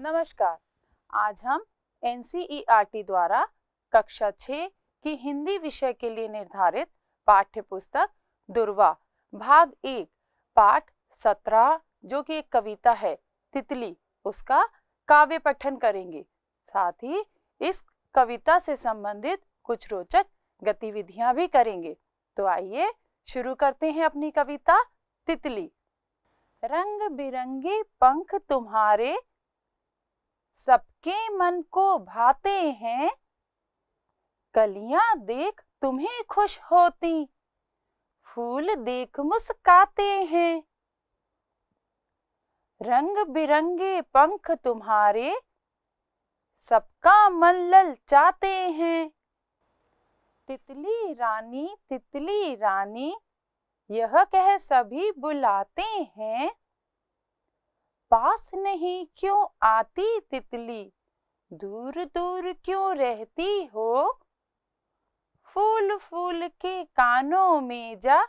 नमस्कार आज हम एन e द्वारा कक्षा 6 की हिंदी विषय के लिए निर्धारित पाठ्य पुस्तक दुर्वा भाग एक पाठ 17 जो कि एक कविता है तितली उसका काव्य पठन करेंगे साथ ही इस कविता से संबंधित कुछ रोचक गतिविधियां भी करेंगे तो आइए शुरू करते हैं अपनी कविता तितली रंग बिरंगे पंख तुम्हारे सबके मन को भाते हैं कलियां देख तुम्हें खुश होती फूल देख मुस्काते हैं रंग बिरंगे पंख तुम्हारे सबका मन चाहते हैं तितली रानी तितली रानी यह कह सभी बुलाते हैं पास नहीं क्यों आती तितली दूर दूर क्यों रहती हो फूल फूल के कानों में जा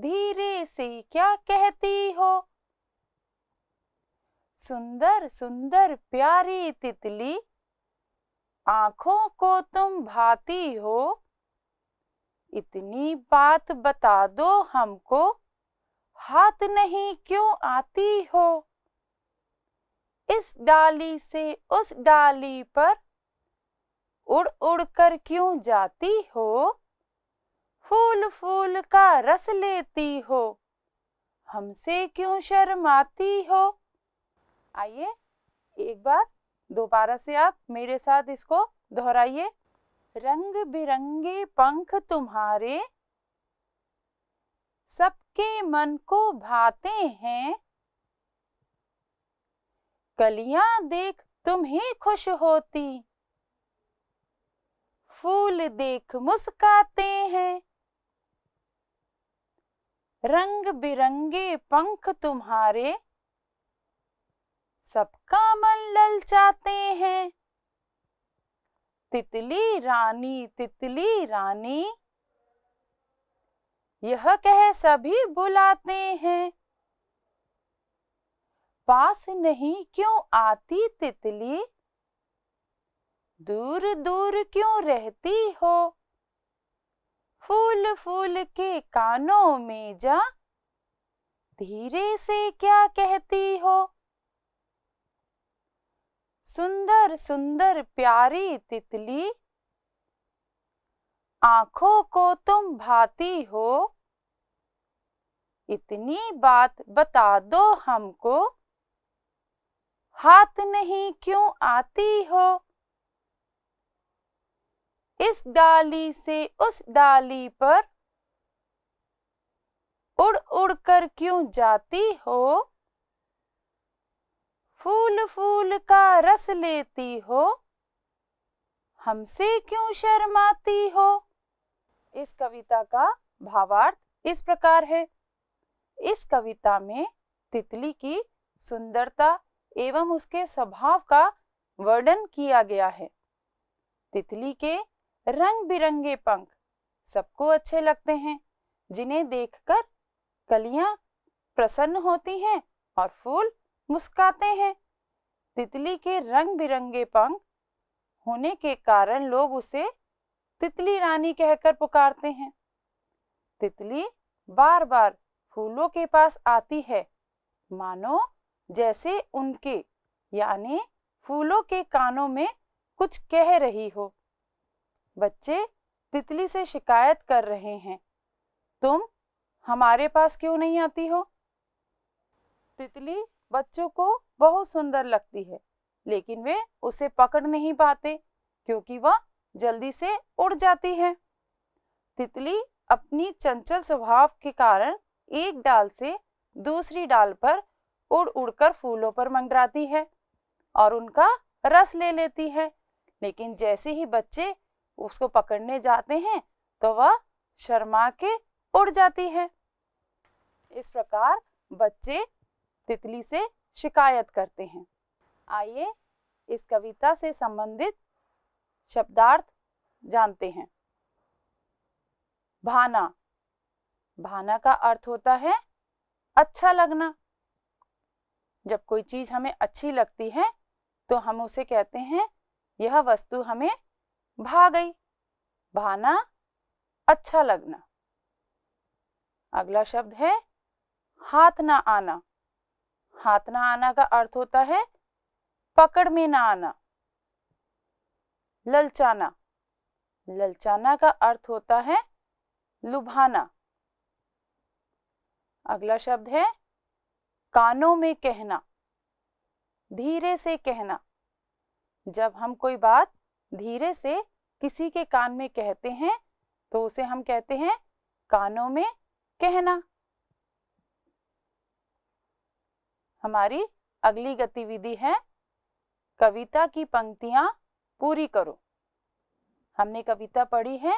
धीरे से क्या कहती हो सुंदर सुंदर प्यारी तितली आंखों को तुम भाती हो इतनी बात बता दो हमको हाथ नहीं क्यों आती हो इस डाली से उस डाली पर उड़ उड़ कर क्यों जाती हो फूल फूल का रस लेती हो हमसे क्यों शर्माती हो आइए एक बार दोबारा से आप मेरे साथ इसको दोहराइए रंग बिरंगे पंख तुम्हारे सबके मन को भाते हैं कलियां देख तुम ही खुश होती फूल देख मुस्काते हैं रंग बिरंगे पंख तुम्हारे सबका मन ललचाते हैं तितली रानी तितली रानी यह कह सभी बुलाते हैं पास नहीं क्यों आती तितली दूर दूर क्यों रहती हो फूल फूल के कानों में जा धीरे से क्या कहती हो सुंदर सुंदर प्यारी तितली आंखों को तुम भाती हो इतनी बात बता दो हमको हाथ नहीं क्यों आती हो इस डाली से उस डाली पर उड़ उड़ कर क्यों जाती हो फूल फूल का रस लेती हो हमसे क्यों शर्माती हो इस कविता का भावार्थ इस प्रकार है इस कविता में तितली की सुंदरता एवं उसके स्वभाव का वर्णन किया गया है तितली के रंग बिरंगे पंख सबको अच्छे लगते हैं जिन्हें देखकर कलियां प्रसन्न होती हैं और फूल मुस्काते हैं तितली के रंग बिरंगे पंख होने के कारण लोग उसे तितली रानी कहकर पुकारते हैं तितली बार बार फूलों के पास आती है मानो जैसे उनके यानी फूलों के कानों में कुछ कह रही हो बच्चे तितली से शिकायत कर रहे हैं तुम हमारे पास क्यों नहीं आती हो तितली बच्चों को बहुत सुंदर लगती है लेकिन वे उसे पकड़ नहीं पाते क्योंकि वह जल्दी से उड़ जाती है तितली अपनी चंचल स्वभाव के कारण एक डाल से दूसरी डाल पर उड़ उड़कर फूलों पर मंडराती है और उनका रस ले लेती है लेकिन जैसे ही बच्चे उसको पकड़ने जाते हैं तो वह शर्मा के उड़ जाती है इस प्रकार बच्चे तितली से शिकायत करते हैं आइए इस कविता से संबंधित शब्दार्थ जानते हैं भाना भाना का अर्थ होता है अच्छा लगना जब कोई चीज हमें अच्छी लगती है तो हम उसे कहते हैं यह वस्तु हमें भा गई भाना अच्छा लगना अगला शब्द है हाथ ना आना हाथ ना आना का अर्थ होता है पकड़ में ना आना ललचाना ललचाना का अर्थ होता है लुभाना अगला शब्द है कानों में कहना धीरे से कहना जब हम कोई बात धीरे से किसी के कान में कहते हैं तो उसे हम कहते हैं कानों में कहना हमारी अगली गतिविधि है कविता की पंक्तियां पूरी करो हमने कविता पढ़ी है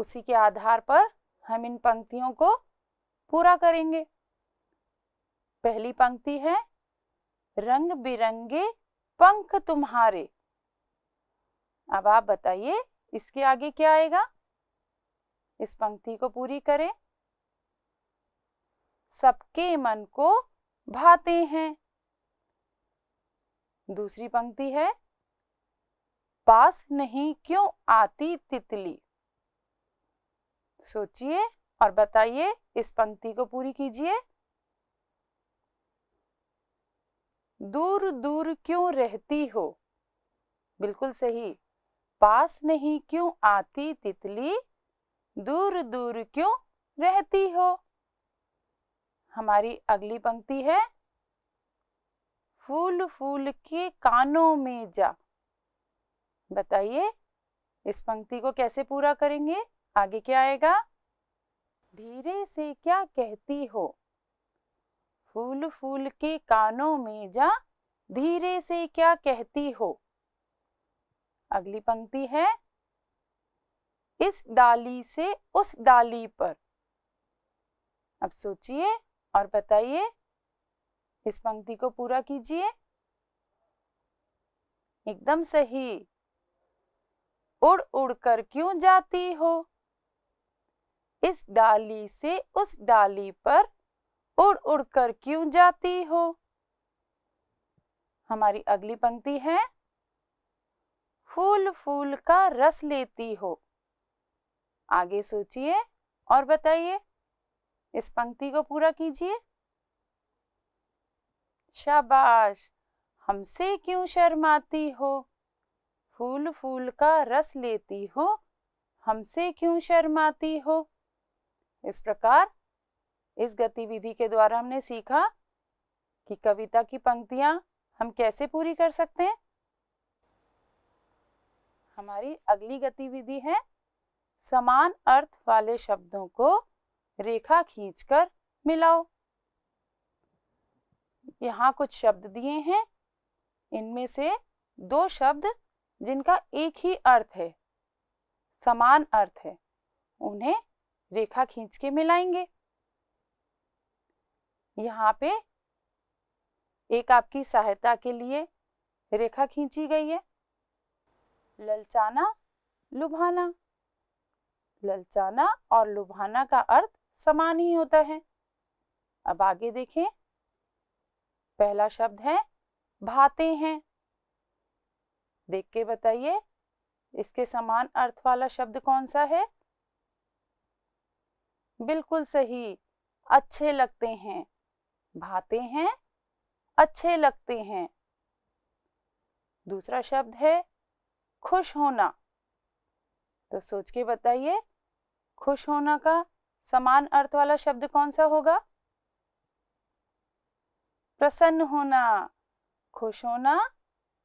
उसी के आधार पर हम इन पंक्तियों को पूरा करेंगे पहली पंक्ति है रंग बिरंगे पंख तुम्हारे अब आप बताइए इसके आगे क्या आएगा इस पंक्ति को पूरी करें सबके मन को भाते हैं दूसरी पंक्ति है पास नहीं क्यों आती तितली सोचिए और बताइए इस पंक्ति को पूरी कीजिए दूर दूर क्यों रहती हो बिल्कुल सही पास नहीं क्यों आती तितली दूर दूर क्यों रहती हो हमारी अगली पंक्ति है फूल फूल के कानों में जा बताइए इस पंक्ति को कैसे पूरा करेंगे आगे क्या आएगा धीरे से क्या कहती हो फूल फूल के कानों में जा धीरे से क्या कहती हो अगली पंक्ति है इस डाली से उस डाली पर अब सोचिए और बताइए इस पंक्ति को पूरा कीजिए एकदम सही उड़ उड़ कर क्यों जाती हो इस डाली से उस डाली पर उड़ उड़ कर क्यों जाती हो हमारी अगली पंक्ति है फूल फूल का रस लेती हो आगे सोचिए और बताइए इस पंक्ति को पूरा कीजिए शाबाश हमसे क्यों शर्माती हो फूल फूल का रस लेती हो हमसे क्यों शर्माती हो इस प्रकार इस गतिविधि के द्वारा हमने सीखा कि कविता की पंक्तियां हम कैसे पूरी कर सकते हैं हमारी अगली गतिविधि है समान अर्थ वाले शब्दों को रेखा खींचकर मिलाओ यहाँ कुछ शब्द दिए हैं इनमें से दो शब्द जिनका एक ही अर्थ है समान अर्थ है उन्हें रेखा खींच के मिलाएंगे यहाँ पे एक आपकी सहायता के लिए रेखा खींची गई है ललचाना लुभाना ललचाना और लुभाना का अर्थ समान ही होता है अब आगे देखें पहला शब्द है भाते हैं देख के बताइए इसके समान अर्थ वाला शब्द कौन सा है बिल्कुल सही अच्छे लगते हैं भाते हैं अच्छे लगते हैं दूसरा शब्द है खुश होना तो सोच के बताइए खुश होना का समान अर्थ वाला शब्द कौन सा होगा प्रसन्न होना खुश होना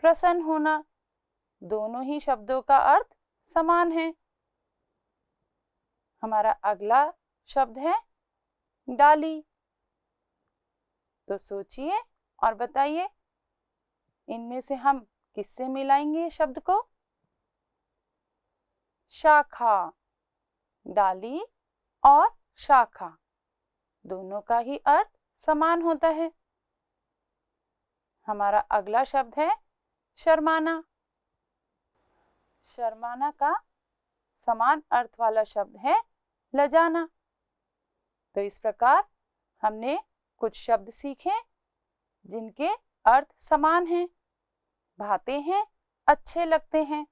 प्रसन्न होना दोनों ही शब्दों का अर्थ समान है हमारा अगला शब्द है डाली तो सोचिए और बताइए इनमें से हम किससे मिलाएंगे शब्द को शाखा डाली और शाखा दोनों का ही अर्थ समान होता है हमारा अगला शब्द है शर्माना शर्माना का समान अर्थ वाला शब्द है लजाना तो इस प्रकार हमने कुछ शब्द सीखे जिनके अर्थ समान हैं भाते हैं अच्छे लगते हैं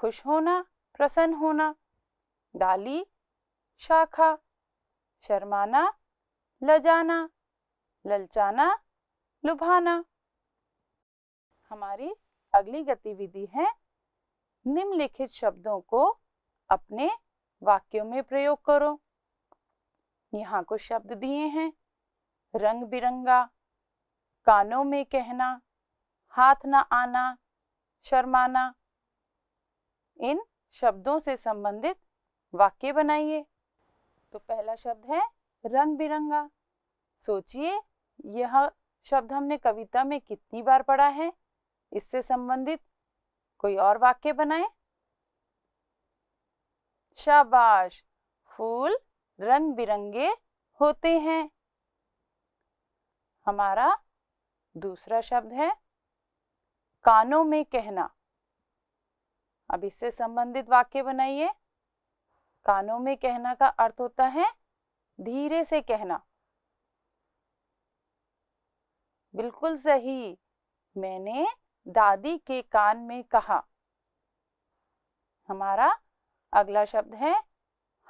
खुश होना प्रसन्न होना डाली शाखा शर्माना लजाना ललचाना लुभाना हमारी अगली गतिविधि है निम्नलिखित शब्दों को अपने वाक्यों में प्रयोग करो यहाँ को शब्द दिए हैं रंग बिरंगा कानों में कहना हाथ ना आना शर्माना इन शब्दों से संबंधित वाक्य बनाइए तो पहला शब्द है रंग बिरंगा सोचिए यह शब्द हमने कविता में कितनी बार पढ़ा है इससे संबंधित कोई और वाक्य बनाए शाबाश फूल रंग बिरंगे होते हैं हमारा दूसरा शब्द है कानों में कहना अब इससे संबंधित वाक्य बनाइए कानों में कहना का अर्थ होता है धीरे से कहना बिल्कुल सही मैंने दादी के कान में कहा हमारा अगला शब्द है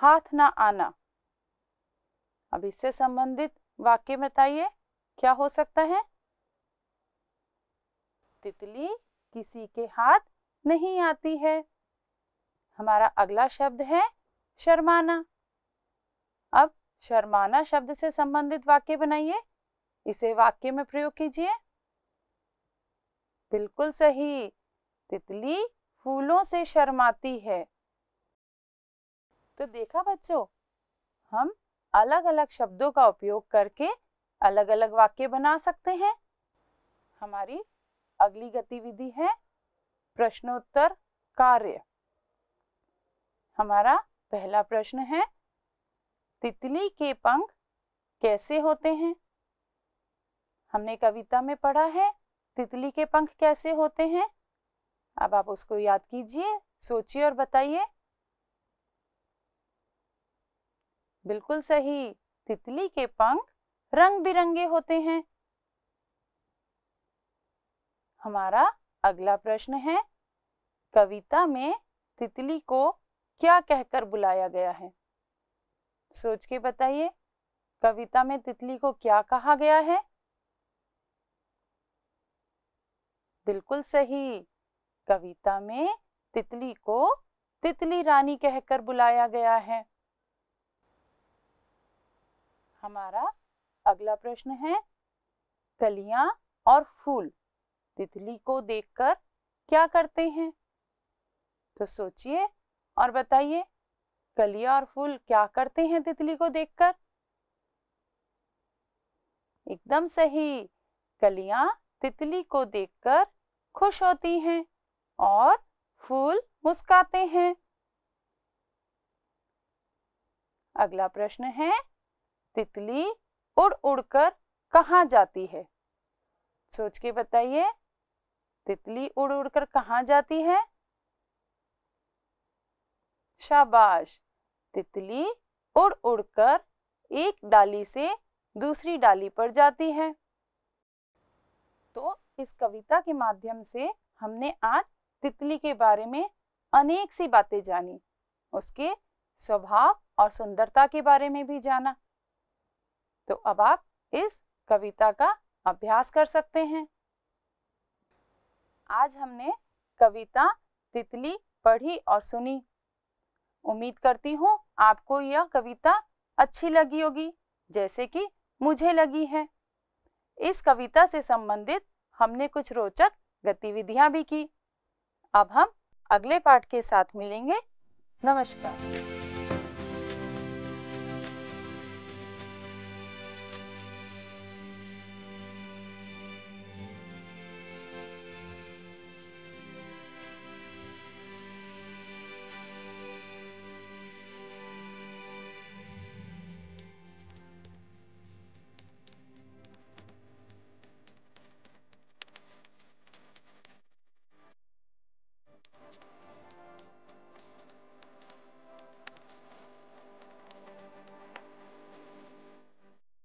हाथ ना आना अब इससे संबंधित वाक्य बताइए क्या हो सकता है तितली किसी के हाथ नहीं आती है हमारा अगला शब्द है शर्माना अब शर्माना शब्द से संबंधित वाक्य बनाइए इसे वाक्य में प्रयोग कीजिए बिल्कुल सही तितली फूलों से शर्माती है तो देखा बच्चों हम अलग अलग शब्दों का उपयोग करके अलग अलग वाक्य बना सकते हैं हमारी अगली गतिविधि है प्रश्नोत्तर कार्य हमारा पहला प्रश्न है तितली के पंख कैसे होते हैं हमने कविता में पढ़ा है तितली के पंख कैसे होते हैं अब आप उसको याद कीजिए सोचिए और बताइए बिल्कुल सही तितली के पंख रंग बिरंगे होते हैं हमारा अगला प्रश्न है कविता में तितली को क्या कहकर बुलाया गया है सोच के बताइए कविता में तितली को क्या कहा गया है बिल्कुल सही कविता में तितली को तितली रानी कहकर बुलाया गया है हमारा अगला प्रश्न है कलियां और फूल तितली को देखकर क्या करते हैं तो सोचिए और बताइए कलिया और फूल क्या करते हैं तितली को देखकर एकदम सही कलियां तितली को देखकर खुश होती हैं और फूल मुस्काते हैं अगला प्रश्न है तितली उड़ उड़कर कहाँ जाती है सोच के बताइए तितली उड़ उड़कर कहाँ जाती है शाबाश तितली उड़ उड़कर एक डाली से दूसरी डाली पर जाती है तो इस कविता के माध्यम से हमने आज तितली के बारे में अनेक सी बातें जानी उसके स्वभाव और सुंदरता के बारे में भी जाना तो अब आप इस कविता का अभ्यास कर सकते हैं आज हमने कविता तितली पढ़ी और सुनी उम्मीद करती हूँ आपको यह कविता अच्छी लगी होगी जैसे कि मुझे लगी है इस कविता से संबंधित हमने कुछ रोचक गतिविधियां भी की अब हम अगले पाठ के साथ मिलेंगे नमस्कार